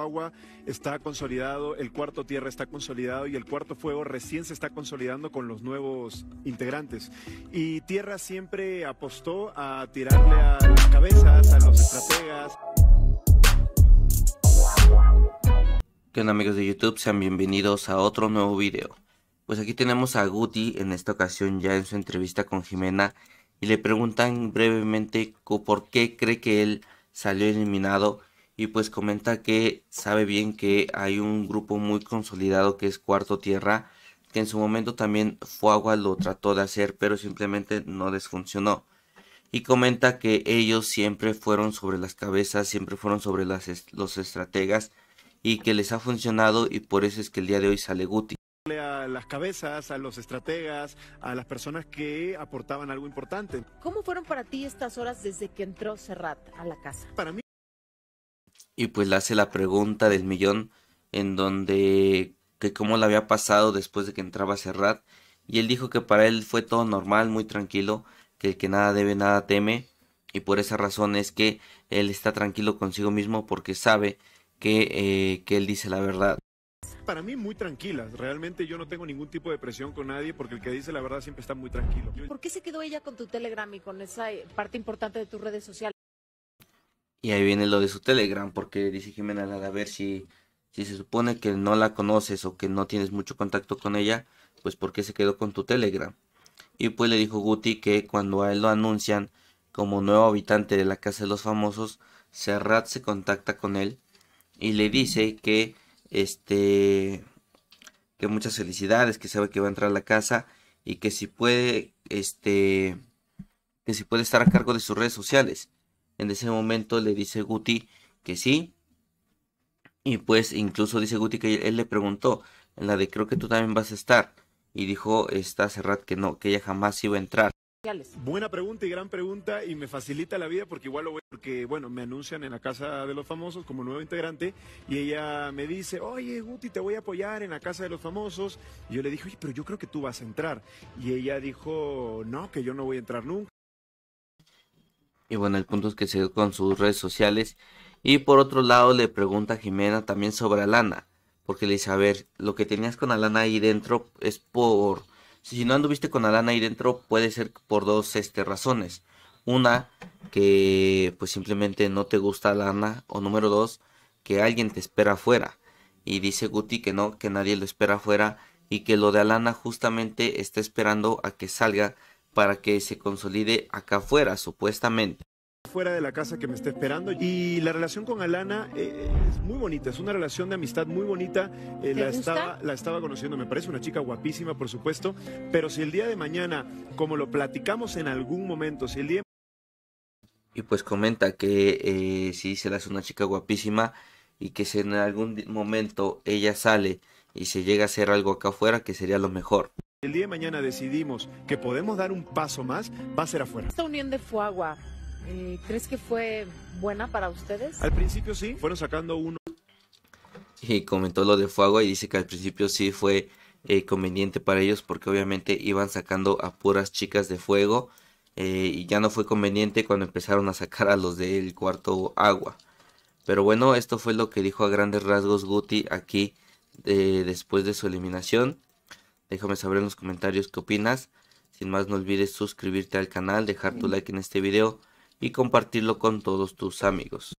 agua está consolidado, el cuarto tierra está consolidado y el cuarto fuego recién se está consolidando con los nuevos integrantes. Y tierra siempre apostó a tirarle a las cabezas, a los estrategas. ¿Qué onda amigos de YouTube? Sean bienvenidos a otro nuevo video. Pues aquí tenemos a Guti en esta ocasión ya en su entrevista con Jimena y le preguntan brevemente por qué cree que él salió eliminado y pues comenta que sabe bien que hay un grupo muy consolidado que es Cuarto Tierra, que en su momento también Fuagua lo trató de hacer, pero simplemente no desfuncionó Y comenta que ellos siempre fueron sobre las cabezas, siempre fueron sobre los estrategas y que les ha funcionado y por eso es que el día de hoy sale Guti a las cabezas, a los estrategas, a las personas que aportaban algo importante. ¿Cómo fueron para ti estas horas desde que entró Serrat a la casa? Para mí y pues le hace la pregunta del millón en donde que cómo le había pasado después de que entraba a Serrat y él dijo que para él fue todo normal, muy tranquilo, que el que nada debe nada teme y por esa razón es que él está tranquilo consigo mismo porque sabe que, eh, que él dice la verdad. Para mí muy tranquila, realmente yo no tengo ningún tipo de presión con nadie porque el que dice la verdad siempre está muy tranquilo. ¿Por qué se quedó ella con tu Telegram y con esa parte importante de tus redes sociales? Y ahí viene lo de su Telegram, porque dice Jimena a ver si, si se supone que no la conoces o que no tienes mucho contacto con ella, pues ¿por qué se quedó con tu Telegram? Y pues le dijo Guti que cuando a él lo anuncian como nuevo habitante de la Casa de los Famosos, Serrat se contacta con él y le dice que este que muchas felicidades, que sabe que va a entrar a la casa y que si puede este que si puede estar a cargo de sus redes sociales. En ese momento le dice Guti que sí. Y pues incluso dice Guti que él, le preguntó, en la de creo que tú también vas a estar. Y dijo esta Serrat que no, que ella jamás iba a entrar. Buena pregunta y gran pregunta y me facilita la vida porque igual lo voy porque bueno, me anuncian en la casa de los famosos como nuevo integrante y ella me dice, "Oye, Guti, te voy a apoyar en la casa de los famosos." Y yo le dije, "Oye, pero yo creo que tú vas a entrar." Y ella dijo, "No, que yo no voy a entrar nunca." Y bueno, el punto es que se con sus redes sociales. Y por otro lado le pregunta a Jimena también sobre Alana. Porque le dice, a ver, lo que tenías con Alana ahí dentro es por... Si no anduviste con Alana ahí dentro puede ser por dos este, razones. Una, que pues simplemente no te gusta Alana. O número dos, que alguien te espera afuera. Y dice Guti que no, que nadie lo espera afuera. Y que lo de Alana justamente está esperando a que salga para que se consolide acá afuera, supuestamente fuera de la casa que me está esperando. Y la relación con Alana eh, es muy bonita, es una relación de amistad muy bonita. Eh, la, estaba, la estaba conociendo, me parece una chica guapísima, por supuesto. Pero si el día de mañana, como lo platicamos en algún momento, si el día. Y pues comenta que eh, si se la hace una chica guapísima y que si en algún momento ella sale y se llega a hacer algo acá afuera, que sería lo mejor el día de mañana decidimos que podemos dar un paso más, va a ser afuera. Esta unión de Fuagua, eh, ¿crees que fue buena para ustedes? Al principio sí, fueron sacando uno. Y comentó lo de Fuagua y dice que al principio sí fue eh, conveniente para ellos porque obviamente iban sacando a puras chicas de fuego eh, y ya no fue conveniente cuando empezaron a sacar a los del cuarto agua. Pero bueno, esto fue lo que dijo a grandes rasgos Guti aquí después de su eliminación. Déjame saber en los comentarios qué opinas. Sin más no olvides suscribirte al canal, dejar tu like en este video y compartirlo con todos tus amigos.